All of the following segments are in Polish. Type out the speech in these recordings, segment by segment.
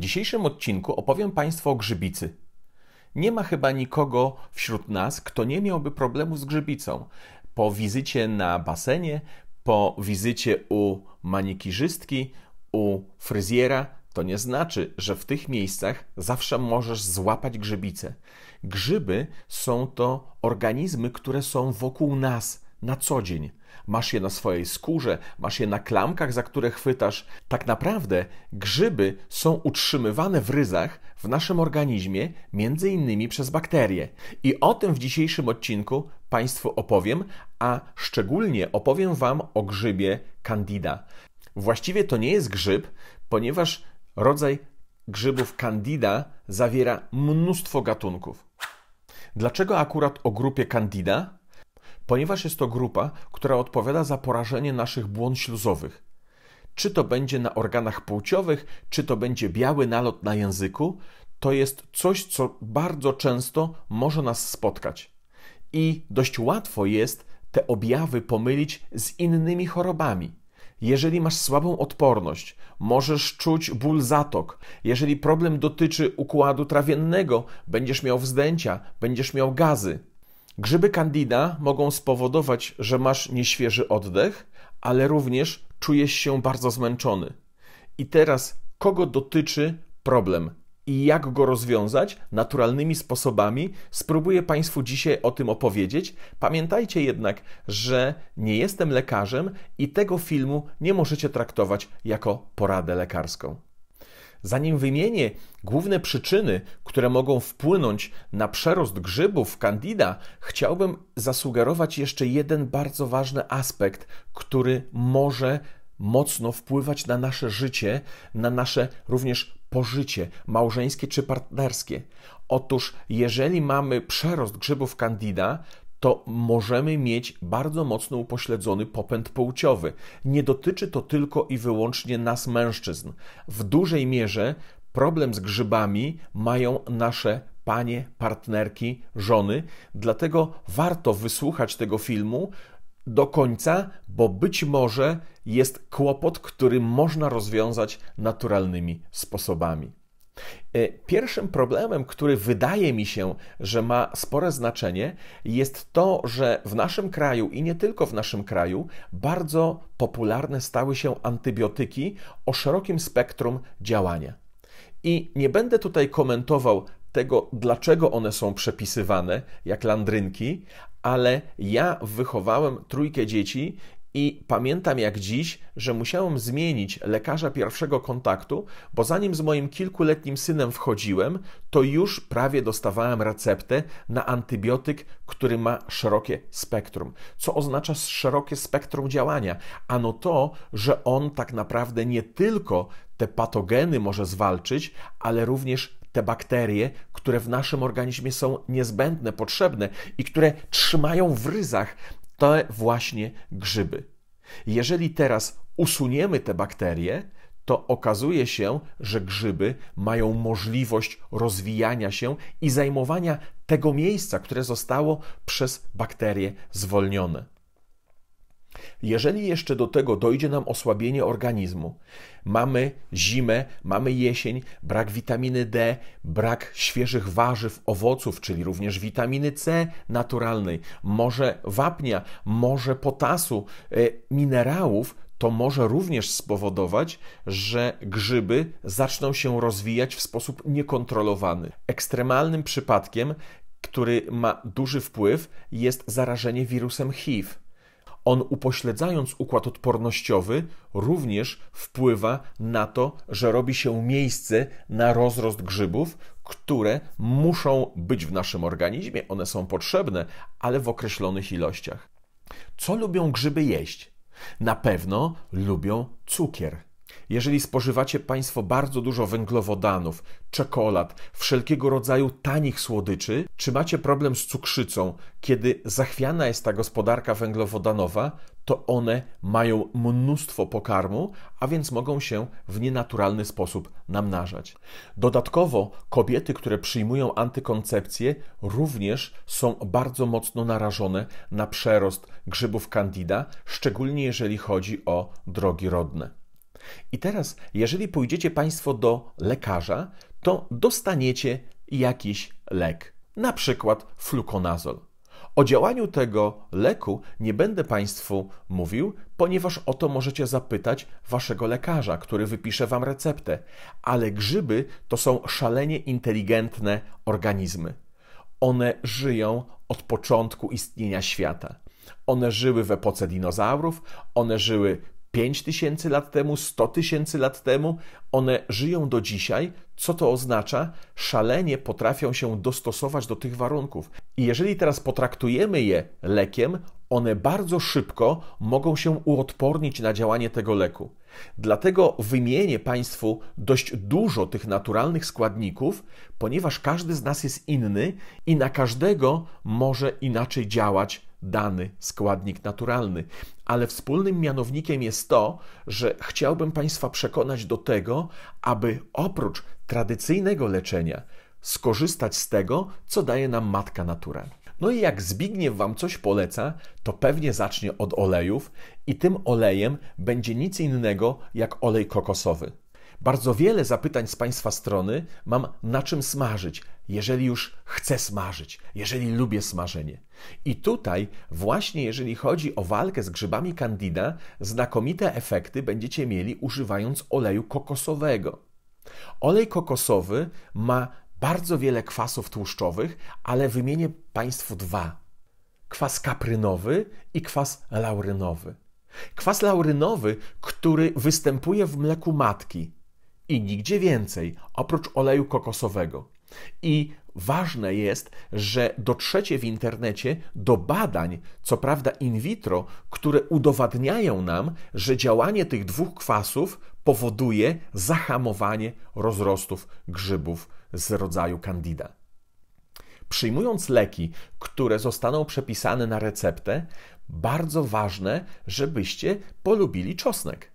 W dzisiejszym odcinku opowiem Państwu o grzybicy. Nie ma chyba nikogo wśród nas, kto nie miałby problemu z grzybicą. Po wizycie na basenie, po wizycie u manikiżystki, u fryzjera, to nie znaczy, że w tych miejscach zawsze możesz złapać grzybice. Grzyby są to organizmy, które są wokół nas na co dzień. Masz je na swojej skórze, masz je na klamkach, za które chwytasz. Tak naprawdę grzyby są utrzymywane w ryzach w naszym organizmie, między innymi przez bakterie. I o tym w dzisiejszym odcinku Państwu opowiem, a szczególnie opowiem Wam o grzybie Candida. Właściwie to nie jest grzyb, ponieważ rodzaj grzybów Candida zawiera mnóstwo gatunków. Dlaczego akurat o grupie Candida? ponieważ jest to grupa, która odpowiada za porażenie naszych błon śluzowych. Czy to będzie na organach płciowych, czy to będzie biały nalot na języku, to jest coś, co bardzo często może nas spotkać. I dość łatwo jest te objawy pomylić z innymi chorobami. Jeżeli masz słabą odporność, możesz czuć ból zatok. Jeżeli problem dotyczy układu trawiennego, będziesz miał wzdęcia, będziesz miał gazy. Grzyby candida mogą spowodować, że masz nieświeży oddech, ale również czujesz się bardzo zmęczony. I teraz kogo dotyczy problem i jak go rozwiązać naturalnymi sposobami, spróbuję Państwu dzisiaj o tym opowiedzieć. Pamiętajcie jednak, że nie jestem lekarzem i tego filmu nie możecie traktować jako poradę lekarską. Zanim wymienię główne przyczyny, które mogą wpłynąć na przerost grzybów Candida, chciałbym zasugerować jeszcze jeden bardzo ważny aspekt, który może mocno wpływać na nasze życie, na nasze również pożycie małżeńskie czy partnerskie. Otóż, jeżeli mamy przerost grzybów Candida, to możemy mieć bardzo mocno upośledzony popęd płciowy. Nie dotyczy to tylko i wyłącznie nas, mężczyzn. W dużej mierze problem z grzybami mają nasze panie, partnerki, żony, dlatego warto wysłuchać tego filmu do końca, bo być może jest kłopot, który można rozwiązać naturalnymi sposobami. Y, pierwszym problemem, który wydaje mi się, że ma spore znaczenie, jest to, że w naszym kraju i nie tylko w naszym kraju bardzo popularne stały się antybiotyki o szerokim spektrum działania. I nie będę tutaj komentował tego, dlaczego one są przepisywane jak landrynki, ale ja wychowałem trójkę dzieci i pamiętam jak dziś, że musiałem zmienić lekarza pierwszego kontaktu, bo zanim z moim kilkuletnim synem wchodziłem, to już prawie dostawałem receptę na antybiotyk, który ma szerokie spektrum. Co oznacza szerokie spektrum działania? Ano to, że on tak naprawdę nie tylko te patogeny może zwalczyć, ale również te bakterie, które w naszym organizmie są niezbędne, potrzebne i które trzymają w ryzach te właśnie grzyby. Jeżeli teraz usuniemy te bakterie, to okazuje się, że grzyby mają możliwość rozwijania się i zajmowania tego miejsca, które zostało przez bakterie zwolnione. Jeżeli jeszcze do tego dojdzie nam osłabienie organizmu, mamy zimę, mamy jesień, brak witaminy D, brak świeżych warzyw, owoców, czyli również witaminy C naturalnej, może wapnia, może potasu, e, minerałów, to może również spowodować, że grzyby zaczną się rozwijać w sposób niekontrolowany. Ekstremalnym przypadkiem, który ma duży wpływ, jest zarażenie wirusem HIV. On upośledzając układ odpornościowy, również wpływa na to, że robi się miejsce na rozrost grzybów, które muszą być w naszym organizmie, one są potrzebne, ale w określonych ilościach. Co lubią grzyby jeść? Na pewno lubią cukier. Jeżeli spożywacie Państwo bardzo dużo węglowodanów, czekolad, wszelkiego rodzaju tanich słodyczy, czy macie problem z cukrzycą, kiedy zachwiana jest ta gospodarka węglowodanowa, to one mają mnóstwo pokarmu, a więc mogą się w nienaturalny sposób namnażać. Dodatkowo kobiety, które przyjmują antykoncepcję, również są bardzo mocno narażone na przerost grzybów candida, szczególnie jeżeli chodzi o drogi rodne. I teraz, jeżeli pójdziecie Państwo do lekarza, to dostaniecie jakiś lek, na przykład flukonazol. O działaniu tego leku nie będę Państwu mówił, ponieważ o to możecie zapytać waszego lekarza, który wypisze Wam receptę. Ale grzyby to są szalenie inteligentne organizmy. One żyją od początku istnienia świata. One żyły w epoce dinozaurów, one żyły 5 tysięcy lat temu, 100 tysięcy lat temu, one żyją do dzisiaj. Co to oznacza? Szalenie potrafią się dostosować do tych warunków. I jeżeli teraz potraktujemy je lekiem, one bardzo szybko mogą się uodpornić na działanie tego leku. Dlatego wymienię Państwu dość dużo tych naturalnych składników, ponieważ każdy z nas jest inny i na każdego może inaczej działać dany składnik naturalny. Ale wspólnym mianownikiem jest to, że chciałbym Państwa przekonać do tego, aby oprócz tradycyjnego leczenia skorzystać z tego, co daje nam matka natura. No i jak Zbigniew Wam coś poleca, to pewnie zacznie od olejów i tym olejem będzie nic innego jak olej kokosowy. Bardzo wiele zapytań z Państwa strony mam na czym smażyć, jeżeli już chcę smażyć, jeżeli lubię smażenie. I tutaj, właśnie jeżeli chodzi o walkę z grzybami candida, znakomite efekty będziecie mieli używając oleju kokosowego. Olej kokosowy ma bardzo wiele kwasów tłuszczowych, ale wymienię Państwu dwa: kwas kaprynowy i kwas laurynowy. Kwas laurynowy, który występuje w mleku matki, i nigdzie więcej, oprócz oleju kokosowego. I ważne jest, że dotrzecie w internecie do badań, co prawda in vitro, które udowadniają nam, że działanie tych dwóch kwasów powoduje zahamowanie rozrostów grzybów z rodzaju candida. Przyjmując leki, które zostaną przepisane na receptę, bardzo ważne, żebyście polubili czosnek.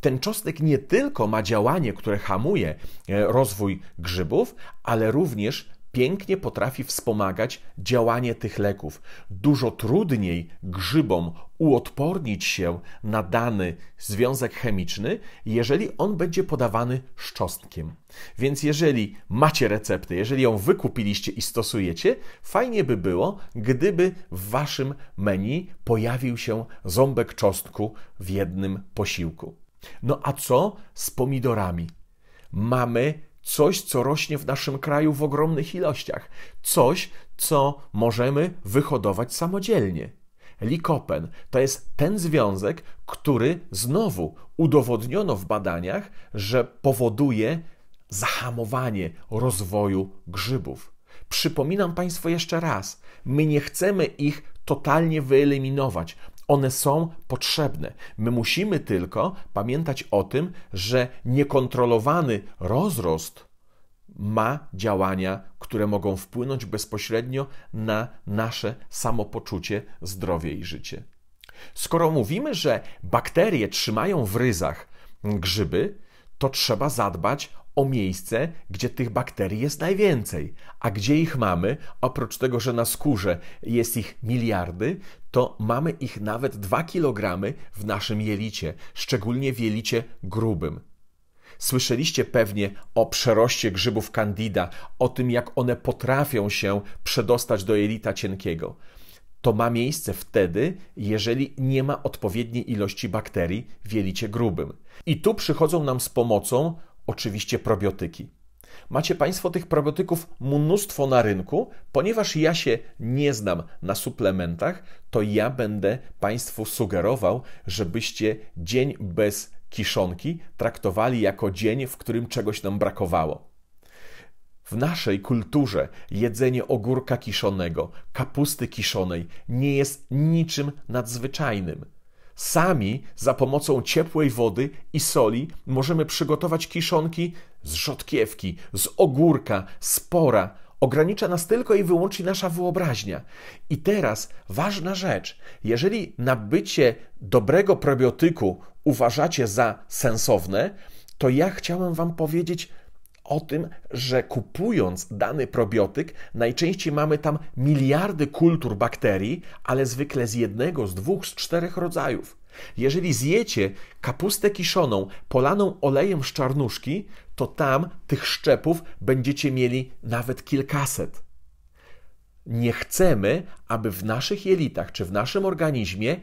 Ten czosnek nie tylko ma działanie, które hamuje e, rozwój grzybów, ale również pięknie potrafi wspomagać działanie tych leków. Dużo trudniej grzybom uodpornić się na dany związek chemiczny, jeżeli on będzie podawany szczostkiem. Więc jeżeli macie receptę, jeżeli ją wykupiliście i stosujecie, fajnie by było, gdyby w waszym menu pojawił się ząbek czosnku w jednym posiłku. No a co z pomidorami? Mamy coś, co rośnie w naszym kraju w ogromnych ilościach, coś, co możemy wyhodować samodzielnie. Likopen to jest ten związek, który znowu udowodniono w badaniach, że powoduje zahamowanie rozwoju grzybów. Przypominam Państwu jeszcze raz, my nie chcemy ich totalnie wyeliminować. One są potrzebne. My musimy tylko pamiętać o tym, że niekontrolowany rozrost ma działania, które mogą wpłynąć bezpośrednio na nasze samopoczucie, zdrowie i życie. Skoro mówimy, że bakterie trzymają w ryzach grzyby, to trzeba zadbać o miejsce, gdzie tych bakterii jest najwięcej. A gdzie ich mamy? Oprócz tego, że na skórze jest ich miliardy, to mamy ich nawet 2 kg w naszym jelicie, szczególnie w jelicie grubym. Słyszeliście pewnie o przeroście grzybów candida, o tym jak one potrafią się przedostać do jelita cienkiego. To ma miejsce wtedy, jeżeli nie ma odpowiedniej ilości bakterii w jelicie grubym. I tu przychodzą nam z pomocą oczywiście probiotyki. Macie Państwo tych probiotyków mnóstwo na rynku. Ponieważ ja się nie znam na suplementach, to ja będę Państwu sugerował, żebyście dzień bez kiszonki traktowali jako dzień, w którym czegoś nam brakowało. W naszej kulturze jedzenie ogórka kiszonego, kapusty kiszonej nie jest niczym nadzwyczajnym. Sami za pomocą ciepłej wody i soli możemy przygotować kiszonki z rzodkiewki, z ogórka, z pora. Ogranicza nas tylko i wyłącznie nasza wyobraźnia. I teraz ważna rzecz. Jeżeli nabycie dobrego probiotyku uważacie za sensowne, to ja chciałem Wam powiedzieć o tym, że kupując dany probiotyk, najczęściej mamy tam miliardy kultur bakterii, ale zwykle z jednego, z dwóch, z czterech rodzajów. Jeżeli zjecie kapustę kiszoną polaną olejem z czarnuszki, to tam tych szczepów będziecie mieli nawet kilkaset. Nie chcemy, aby w naszych jelitach czy w naszym organizmie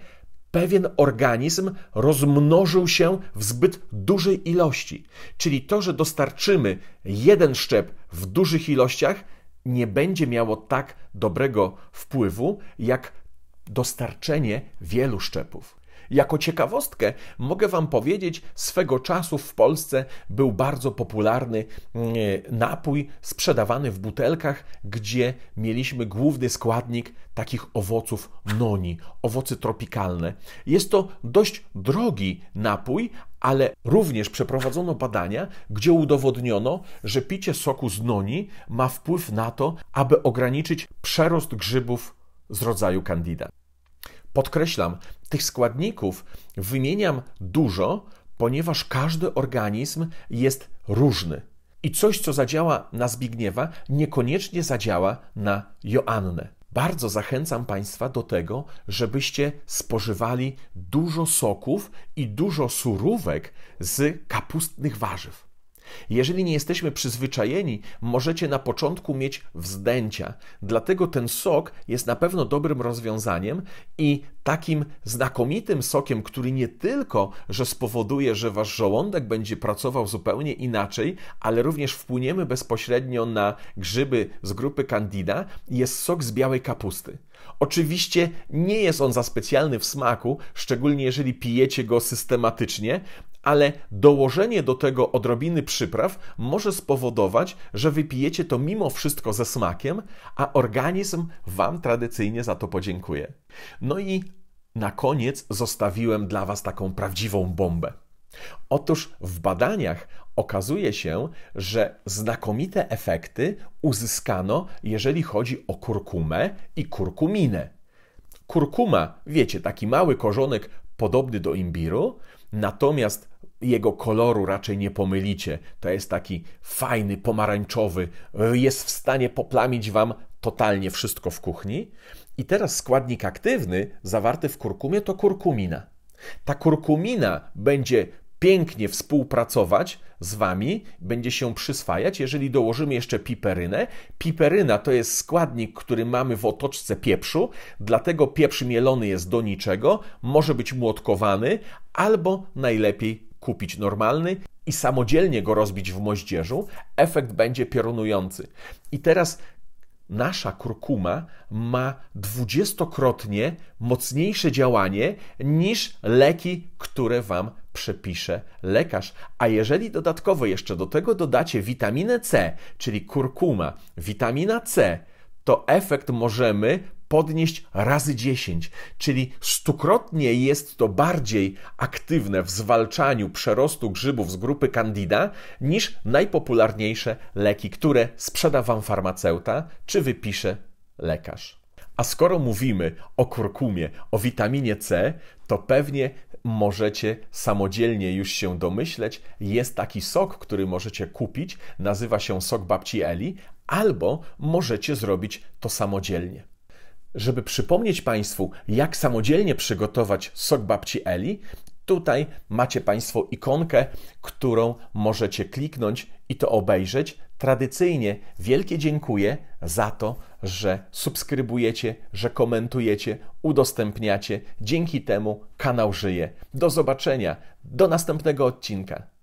pewien organizm rozmnożył się w zbyt dużej ilości. Czyli to, że dostarczymy jeden szczep w dużych ilościach, nie będzie miało tak dobrego wpływu jak dostarczenie wielu szczepów. Jako ciekawostkę mogę Wam powiedzieć, swego czasu w Polsce był bardzo popularny mm, napój sprzedawany w butelkach, gdzie mieliśmy główny składnik takich owoców noni, owoce tropikalne. Jest to dość drogi napój, ale również przeprowadzono badania, gdzie udowodniono, że picie soku z noni ma wpływ na to, aby ograniczyć przerost grzybów z rodzaju candida. Podkreślam, tych składników wymieniam dużo, ponieważ każdy organizm jest różny. I coś, co zadziała na Zbigniewa, niekoniecznie zadziała na Joannę. Bardzo zachęcam Państwa do tego, żebyście spożywali dużo soków i dużo surówek z kapustnych warzyw. Jeżeli nie jesteśmy przyzwyczajeni, możecie na początku mieć wzdęcia. Dlatego ten sok jest na pewno dobrym rozwiązaniem i takim znakomitym sokiem, który nie tylko, że spowoduje, że wasz żołądek będzie pracował zupełnie inaczej, ale również wpłyniemy bezpośrednio na grzyby z grupy Candida, jest sok z białej kapusty. Oczywiście nie jest on za specjalny w smaku, szczególnie jeżeli pijecie go systematycznie, ale dołożenie do tego odrobiny przypraw może spowodować, że wypijecie to mimo wszystko ze smakiem, a organizm Wam tradycyjnie za to podziękuje. No i na koniec zostawiłem dla Was taką prawdziwą bombę. Otóż w badaniach okazuje się, że znakomite efekty uzyskano, jeżeli chodzi o kurkumę i kurkuminę. Kurkuma, wiecie, taki mały korzonek podobny do imbiru, natomiast jego koloru raczej nie pomylicie. To jest taki fajny, pomarańczowy, jest w stanie poplamić wam totalnie wszystko w kuchni. I teraz składnik aktywny zawarty w kurkumie to kurkumina. Ta kurkumina będzie pięknie współpracować z Wami, będzie się przyswajać, jeżeli dołożymy jeszcze piperynę. Piperyna to jest składnik, który mamy w otoczce pieprzu, dlatego pieprz mielony jest do niczego, może być młotkowany albo najlepiej kupić normalny i samodzielnie go rozbić w moździerzu, efekt będzie piorunujący. I teraz nasza kurkuma ma dwudziestokrotnie mocniejsze działanie niż leki, które Wam przepisze lekarz. A jeżeli dodatkowo jeszcze do tego dodacie witaminę C, czyli kurkuma, witamina C, to efekt możemy podnieść razy 10, czyli stukrotnie jest to bardziej aktywne w zwalczaniu przerostu grzybów z grupy Candida niż najpopularniejsze leki, które sprzeda wam farmaceuta czy wypisze lekarz. A skoro mówimy o kurkumie, o witaminie C, to pewnie możecie samodzielnie już się domyśleć, jest taki sok, który możecie kupić, nazywa się sok babci Eli, albo możecie zrobić to samodzielnie żeby przypomnieć Państwu, jak samodzielnie przygotować sok babci Eli, tutaj macie Państwo ikonkę, którą możecie kliknąć i to obejrzeć. Tradycyjnie wielkie dziękuję za to, że subskrybujecie, że komentujecie, udostępniacie. Dzięki temu kanał żyje. Do zobaczenia, do następnego odcinka.